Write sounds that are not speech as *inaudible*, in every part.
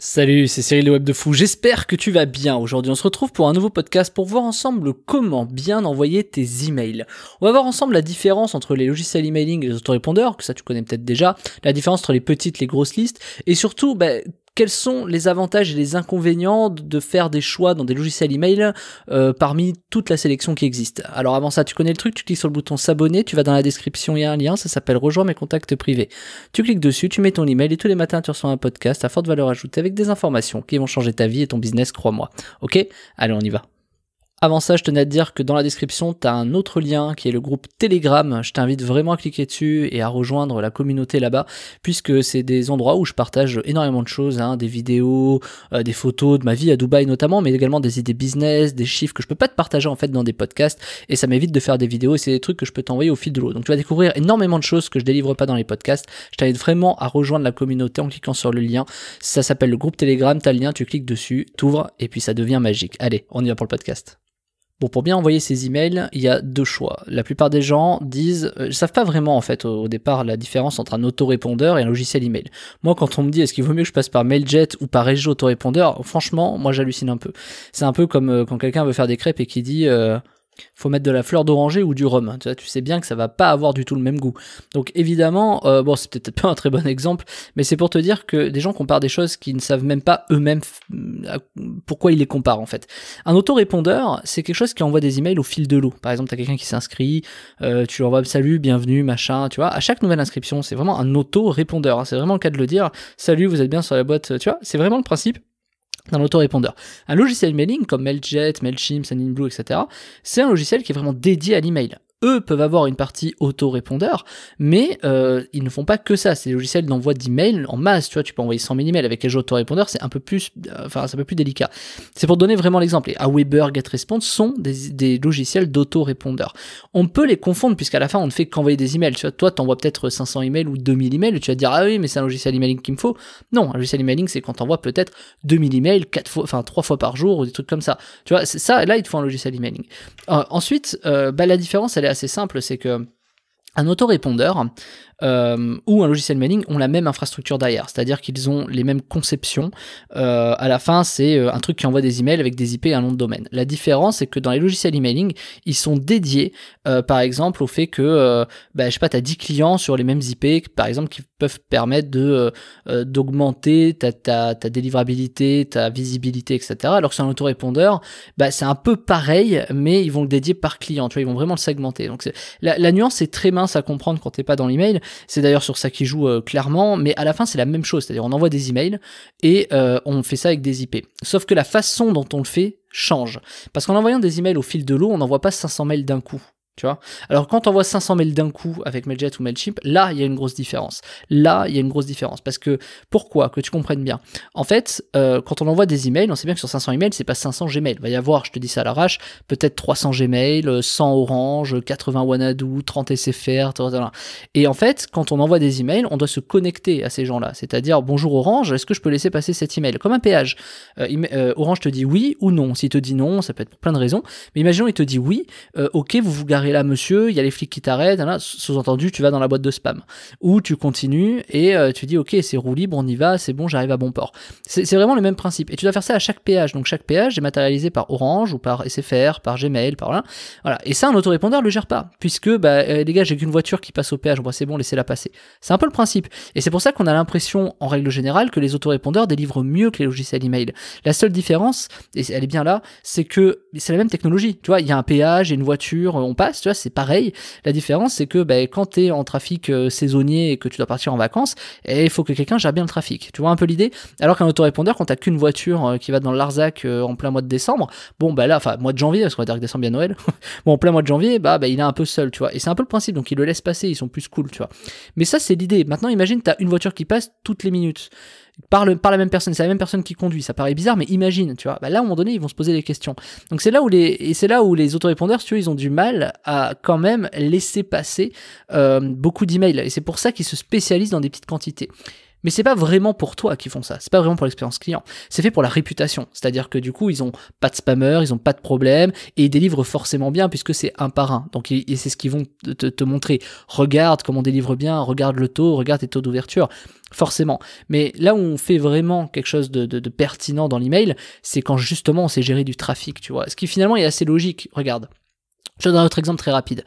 Salut, c'est Cyril le Web de Fou. J'espère que tu vas bien. Aujourd'hui, on se retrouve pour un nouveau podcast pour voir ensemble comment bien envoyer tes emails. On va voir ensemble la différence entre les logiciels emailing et les autorépondeurs, que ça tu connais peut-être déjà, la différence entre les petites, les grosses listes, et surtout, bah, quels sont les avantages et les inconvénients de faire des choix dans des logiciels email euh, parmi toute la sélection qui existe. Alors avant ça, tu connais le truc, tu cliques sur le bouton s'abonner, tu vas dans la description, il y a un lien, ça s'appelle rejoins mes contacts privés. Tu cliques dessus, tu mets ton email et tous les matins tu reçois un podcast à forte valeur ajoutée avec des informations qui vont changer ta vie et ton business, crois-moi. Ok Allez, on y va. Avant ça, je tenais à te dire que dans la description, tu as un autre lien qui est le groupe Telegram. Je t'invite vraiment à cliquer dessus et à rejoindre la communauté là-bas, puisque c'est des endroits où je partage énormément de choses, hein, des vidéos, euh, des photos de ma vie à Dubaï notamment, mais également des idées business, des chiffres que je peux pas te partager en fait dans des podcasts, et ça m'évite de faire des vidéos et c'est des trucs que je peux t'envoyer au fil de l'eau. Donc tu vas découvrir énormément de choses que je délivre pas dans les podcasts. Je t'invite vraiment à rejoindre la communauté en cliquant sur le lien. Ça s'appelle le groupe Telegram, t'as le lien, tu cliques dessus, t'ouvres et puis ça devient magique. Allez, on y va pour le podcast. Bon, pour bien envoyer ces emails, il y a deux choix. La plupart des gens disent, ne euh, savent pas vraiment en fait au, départ la différence entre un autorépondeur et un logiciel email. Moi, quand on me dit est-ce qu'il vaut mieux que je passe par Mailjet ou par Régio autorépondeur, franchement, moi j'hallucine un peu. C'est un peu comme euh, quand quelqu'un veut faire des crêpes et qui dit, euh, faut mettre de la fleur d'oranger ou du rhum. Hein. Tu, tu, sais bien que ça va pas avoir du tout le même goût. Donc évidemment, euh, bon, c'est peut-être pas un très bon exemple, mais c'est pour te dire que des gens comparent des choses qui ne savent même pas eux-mêmes pourquoi ils les comparent en fait. Un autorépondeur, c'est quelque chose qui envoie des emails au fil de l'eau. Par exemple, tu as quelqu'un qui s'inscrit, euh, tu lui envoies salut, bienvenue, machin, tu vois. À chaque nouvelle inscription, c'est vraiment un autorépondeur. répondeur hein. c'est vraiment le cas de le dire. Salut, vous êtes bien sur la boîte, tu vois. C'est vraiment le principe dans répondeur Un logiciel mailing comme MailJet, MailChimp, SendinBlue, etc., c'est un logiciel qui est vraiment dédié à l'email eux peuvent avoir une partie auto-répondeur mais euh, ils ne font pas que ça. C'est des logiciels d'envoi d'emails en masse. Tu vois, tu peux envoyer 100 000 emails avec les auto c'est un peu plus, c'est un peu plus délicat. C'est pour donner vraiment l'exemple. Et Aweber, GetResponse sont des, logiciels logiciels répondeur On peut les confondre puisqu'à la fin, on ne fait qu'envoyer des emails. Tu vois, toi, t'envoies peut-être 500 emails ou 2000 emails et tu vas dire, ah oui, mais c'est un logiciel emailing qu'il me faut. Non, un logiciel emailing, c'est quand t'envoies peut-être 2000 emails, quatre fois, enfin, trois fois par jour ou des trucs comme ça. Tu vois, c'est ça, là, il te faut un logiciel emailing. Euh, ensuite, euh, bah, la différence, elle est assez simple, c'est que un autorépondeur euh, ou un logiciel mailing ont la même infrastructure derrière, c'est-à-dire qu'ils ont les mêmes conceptions. Euh, à la fin, c'est euh, un truc qui envoie des emails avec des IP et un nom de domaine. La différence, c'est que dans les logiciels emailing, ils sont dédiés, par exemple, au fait que, bah, je sais pas, tu as 10 clients sur les mêmes IP, par exemple, qui peuvent permettre de d'augmenter ta, ta, ta, délivrabilité, ta visibilité, etc. Alors que sur un autorépondeur, bah, c'est un peu pareil, mais ils vont le dédier par client, tu vois, ils vont vraiment le segmenter. Donc la nuance est très mince à comprendre quand t'es pas dans l'email. C'est d'ailleurs sur ça qui joue euh, clairement, mais à la fin c'est la même chose, c'est-à-dire on envoie des emails et euh, on fait ça avec des IP. Sauf que la façon dont on le fait change. Parce qu'en envoyant des emails au fil de l'eau, on n'envoie pas 500 mails d'un coup vois Alors quand on voit 500 mails d'un coup avec Mailjet ou Mailchimp, là il y a une grosse différence. Là il y a une grosse différence parce que pourquoi que tu comprennes bien. En fait, euh, quand on envoie des emails, on sait bien que sur 500 emails c'est pas 500 Gmail. Il va y avoir, je te dis ça à l'arrache, peut-être 300 Gmail, 100 euh, Orange, 80 Wanadu, 30 SFR, Et en fait, quand on envoie des emails, on doit se connecter à ces gens-là, c'est-à-dire bonjour Orange, est-ce que je peux laisser passer cet email Comme un péage. Euh, Orange te dit oui ou non. S'il te dit non, ça peut être pour plein de raisons. Mais imaginons il te dit oui, ok, vous vous garez et là, monsieur, il y a les flics qui t'arrêtent, sous-entendu, tu vas dans la boîte de spam. Ou tu continues et euh, tu dis, ok, c'est roue libre, on y va, c'est bon, j'arrive à bon port. C'est vraiment le même principe. Et tu dois faire ça à chaque péage. Donc chaque péage est matérialisé par Orange ou par SFR, par Gmail, par là. Voilà. Et ça, un autorépondeur ne le gère pas, puisque bah, euh, les gars, j'ai qu'une voiture qui passe au péage, bon, c'est bon, laissez-la passer. C'est un peu le principe. Et c'est pour ça qu'on a l'impression, en règle générale, que les autorépondeurs délivrent mieux que les logiciels email. La seule différence, et elle est bien là, c'est que c'est la même technologie. Tu vois, il y a un péage, il une voiture, on passe tu vois, c'est pareil. La différence, c'est que ben, quand tu es en trafic euh, saisonnier et que tu dois partir en vacances, eh, il faut que quelqu'un gère bien le trafic. Tu vois un peu l'idée Alors qu'un autorépondeur, quand t'as qu'une voiture euh, qui va dans Larzac euh, en plein mois de décembre, bon, bah ben là, enfin, mois de janvier, parce qu'on va dire que décembre, bien Noël, *laughs* bon, en plein mois de janvier, bah, ben, il est un peu seul, tu vois. Et c'est un peu le principe, donc ils le laissent passer, ils sont plus cool, tu vois. Mais ça, c'est l'idée. Maintenant, imagine, t'as une voiture qui passe toutes les minutes par, par la même personne, c'est la même personne qui conduit, ça paraît bizarre, mais imagine, tu vois. Bah, là, à un moment donné, ils vont se poser des questions. Donc c'est là où les, et c'est là où les autorépondeurs, tu vois ils ont du mal à quand même laisser passer euh, beaucoup d'emails. Et c'est pour ça qu'ils se spécialisent dans des petites quantités. Mais c'est pas vraiment pour toi qu'ils font ça, c'est pas vraiment pour l'expérience client. C'est fait pour la réputation, c'est-à-dire que du coup, ils ont pas de spammers, ils ont pas de problème, et ils délivrent forcément bien puisque c'est un par un. Donc, c'est ce qu'ils vont te, montrer. Regarde comment on délivre bien, regarde le taux, regarde tes taux d'ouverture, forcément. Mais là où on fait vraiment quelque chose de, pertinent dans l'email, c'est quand justement on sait gérer du trafic, tu vois. Ce qui finalement est assez logique, regarde. Je donne un autre exemple très rapide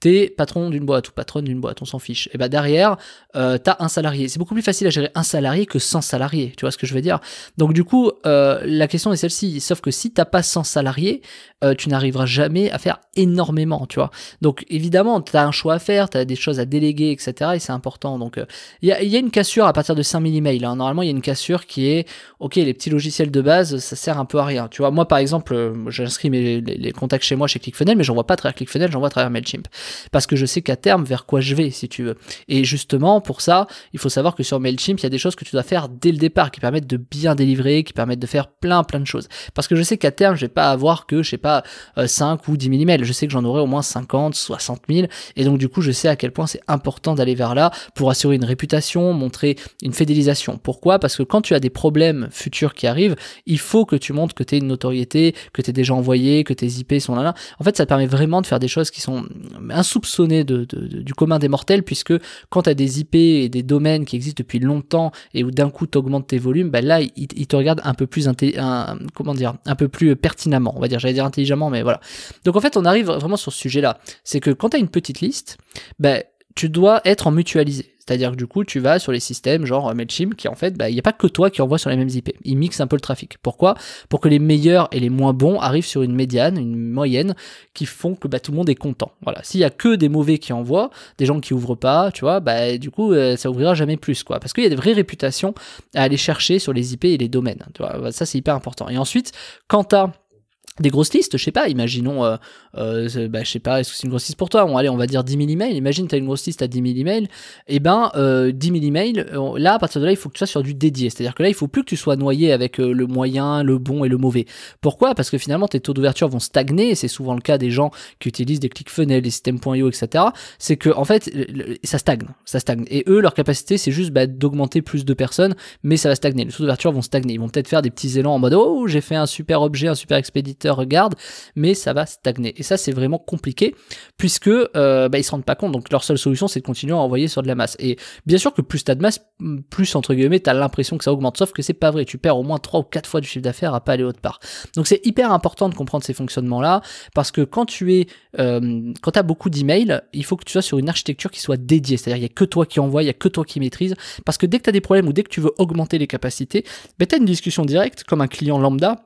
t'es patron d'une boîte ou patronne d'une boîte, on s'en fiche. Et bah derrière, euh, t'as un salarié. C'est beaucoup plus facile à gérer un salarié que 100 salariés, tu vois ce que je veux dire Donc du coup, euh, la question est celle-ci, sauf que si t'as pas 100 salariés, euh, tu n'arriveras jamais à faire énormément, tu vois. Donc évidemment, t'as un choix à faire, t'as des choses à déléguer, etc. Et c'est important. Donc il y, a une cassure à partir de 5000 emails. Hein. Normalement, il y a une cassure qui est, ok, les petits logiciels de base, ça sert un peu à rien. Tu vois, moi par exemple, j'inscris mes les, contacts chez moi chez ClickFunnels, mais j'en vois pas à travers ClickFunnels, j'en vois à travers Mailchimp parce que je sais qu'à terme vers quoi je vais, si tu veux. Et justement, pour ça, il faut savoir que sur MailChimp, il y a des choses que tu dois faire dès le départ qui permettent de bien délivrer, qui permettent de faire plein plein de choses. Parce que je sais qu'à terme, je vais pas avoir que, je sais pas, 5 euh, ou 10 000 Je sais que j'en aurai au moins 50, 60 000. Et donc, du coup, je sais à quel point c'est important d'aller vers là pour assurer une réputation, montrer une fidélisation. Pourquoi? Parce que quand tu as des problèmes futurs qui arrivent, il faut que tu montres que tu es une notoriété, que tu es déjà envoyé, que tes IP sont là, là. En fait, ça te permet vraiment de faire des choses qui sont insoupçonné du commun des mortels, puisque quand tu as des IP et des domaines qui existent depuis longtemps et où d'un coup tu augmentes tes volumes, bah là, ils, il te regardent un peu plus un, comment dire, un peu plus pertinemment, on va dire, j'allais dire intelligemment, mais voilà. Donc en fait, on arrive vraiment sur ce sujet-là. C'est que quand tu as une petite liste, bah, tu dois être en mutualisé. C'est-à-dire que du coup, tu vas sur les systèmes genre Mailchimp, qui en fait, il bah, y n'y a pas que toi qui envoie sur les mêmes IP. Ils mixent un peu le trafic. Pourquoi Pour que les meilleurs et les moins bons arrivent sur une médiane, une moyenne, qui font que bah, tout le monde est content. Voilà. S'il y a que des mauvais qui envoient, des gens qui ouvrent pas, tu vois, bah, du coup, euh, ça ouvrira jamais plus, quoi. Parce qu'il y a des vraies réputations à aller chercher sur les IP et les domaines. Tu vois. Bah, ça, c'est hyper important. Et ensuite, quand t'as des grosses listes, je sais pas, imaginons, euh, euh, bah, je sais pas, est-ce que c'est une grosse liste pour toi on, Allez, on va dire 10 000 emails, imagine tu as une grosse liste à 10 000 emails, et eh ben 10 euh, 000 emails, là à partir de là il faut que tu sois sur du dédié, c'est-à-dire que là il faut plus que tu sois noyé avec le moyen, le bon et le mauvais. Pourquoi Parce que finalement tes taux d'ouverture vont stagner, et c'est souvent le cas des gens qui utilisent des ClickFunnels, des systèmes.io, etc. C'est que en fait ça stagne, ça stagne. Et eux, leur capacité c'est juste bah, d'augmenter plus de personnes, mais ça va stagner, les taux d'ouverture vont stagner, ils vont peut-être faire des petits élans en mode oh j'ai fait un super objet, un super expéditeur, regarde, mais ça va stagner. Et ça, c'est vraiment compliqué, puisque euh, bah, ils se rendent pas compte. Donc leur seule solution, c'est de continuer à envoyer sur de la masse. Et bien sûr que plus tu as de masse, plus entre guillemets, tu as l'impression que ça augmente. Sauf que c'est pas vrai. Tu perds au moins trois ou quatre fois du chiffre d'affaires à pas aller autre part. Donc c'est hyper important de comprendre ces fonctionnements-là, parce que quand tu es, euh, quand quand as beaucoup d'emails, il faut que tu sois sur une architecture qui soit dédiée. C'est-à-dire, il y a que toi qui envoie, il y a que toi qui maîtrise. Parce que dès que tu as des problèmes ou dès que tu veux augmenter les capacités, ben bah, tu t'as une discussion directe, comme un client lambda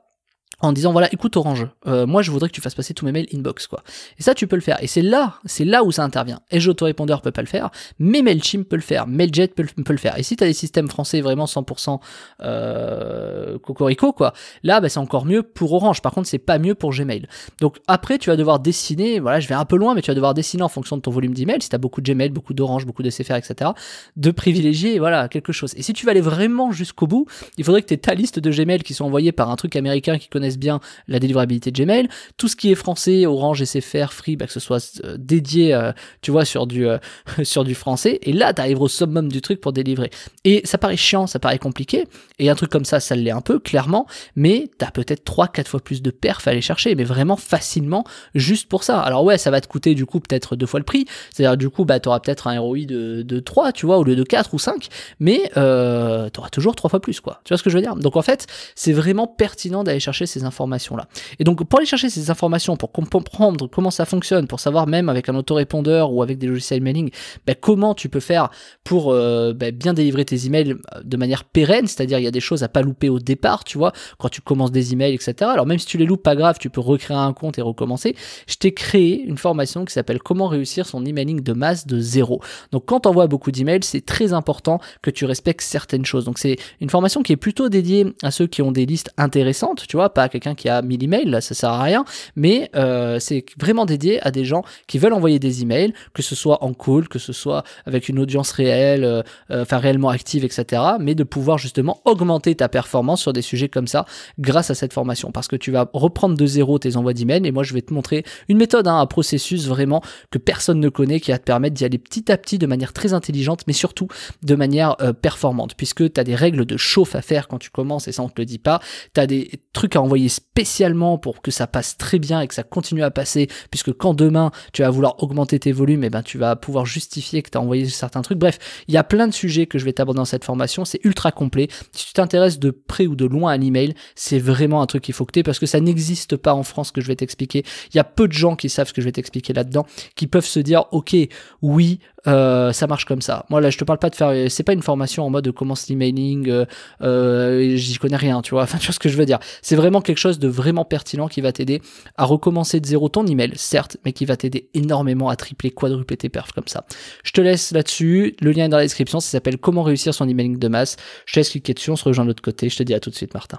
en disant voilà écoute Orange euh, moi je voudrais que tu fasses passer tous mes mails inbox quoi et ça tu peux le faire et c'est là c'est là où ça intervient et autorépondeur peut pas le faire mais Mailchimp peut le faire Mailjet peut, peut le faire et si tu as des systèmes français vraiment 100% euh, cocorico quoi là bah, c'est encore mieux pour Orange par contre c'est pas mieux pour Gmail donc après tu vas devoir dessiner voilà je vais un peu loin mais tu vas devoir dessiner en fonction de ton volume d'emails, si tu as beaucoup de Gmail beaucoup d'Orange beaucoup de CFR etc de privilégier voilà quelque chose et si tu vas aller vraiment jusqu'au bout il faudrait que tu ta liste de Gmail qui sont envoyés par un truc américain qui connaît bien la délivrabilité de Gmail. Tout ce qui est français, Orange, SFR, Free, bah, que ce soit euh, dédié, euh, tu vois, sur du, euh, *laughs* sur du français. Et là, t'arrives au summum du truc pour délivrer. Et ça paraît chiant, ça paraît compliqué, et un truc comme ça, ça l'est un peu, clairement, mais t'as peut-être 3-4 fois plus de perf à aller chercher, mais vraiment facilement juste pour ça. Alors ouais, ça va te coûter du coup peut-être deux fois le prix, c'est-à-dire du coup, bah t'auras peut-être un ROI de, 3, tu vois, au lieu de 4 ou 5, mais euh, t'auras toujours 3 fois plus, quoi. Tu vois ce que je veux dire Donc en fait, c'est vraiment pertinent d'aller chercher ces informations-là. Et donc pour aller chercher ces informations, pour comprendre comment ça fonctionne, pour savoir même avec un autorépondeur ou avec des logiciels mailing, bah, comment tu peux faire pour euh, bah, bien délivrer tes emails de manière pérenne, c'est-à-dire il y a des choses à pas louper au départ, tu vois, quand tu commences des emails, etc. Alors même si tu les loupes, pas grave, tu peux recréer un compte et recommencer. Je t'ai créé une formation qui s'appelle Comment réussir son emailing de masse de zéro. Donc quand envoies beaucoup d'emails, c'est très important que tu respectes certaines choses. Donc c'est une formation qui est plutôt dédiée à ceux qui ont des listes intéressantes, tu vois, pas à quelqu'un qui a 1000 emails, là ça sert à rien, mais euh, c'est vraiment dédié à des gens qui veulent envoyer des emails, que ce soit en call, que ce soit avec une audience réelle, euh, euh, enfin réellement active, etc. Mais de pouvoir justement augmenter augmenter ta performance sur des sujets comme ça grâce à cette formation parce que tu vas reprendre de zéro tes envois d'email et moi je vais te montrer une méthode, hein, un processus vraiment que personne ne connaît qui va te permettre d'y aller petit à petit de manière très intelligente mais surtout de manière euh, performante puisque tu as des règles de chauffe à faire quand tu commences et ça on te le dit pas, tu as des trucs à envoyer spécialement pour que ça passe très bien et que ça continue à passer puisque quand demain tu vas vouloir augmenter tes volumes et eh ben tu vas pouvoir justifier que tu as envoyé certains trucs. Bref, il y a plein de sujets que je vais t'aborder dans cette formation, c'est ultra complet tu t'intéresses de près ou de loin à l'email, c'est vraiment un truc qu'il faut que tu parce que ça n'existe pas en France que je vais t'expliquer. Il y a peu de gens qui savent ce que je vais t'expliquer là-dedans, qui peuvent se dire, ok, oui, euh, ça marche comme ça. Moi là, je te parle pas de faire, c'est pas une formation en mode de comment l'emailing, euh, euh, j'y connais rien, tu vois. *laughs* Enfin, tu vois ce que je veux dire. C'est vraiment quelque chose de vraiment pertinent qui va t'aider à recommencer de zéro ton email, certes, mais qui va t'aider énormément à tripler, quadrupler tes perfs comme ça. Je te laisse là-dessus. Le lien est dans la description. Ça s'appelle Comment réussir son emailing de masse. Je te laisse cliquer dessus. On se rejoint de l'autre côté. Je te dis à tout de suite, Martin.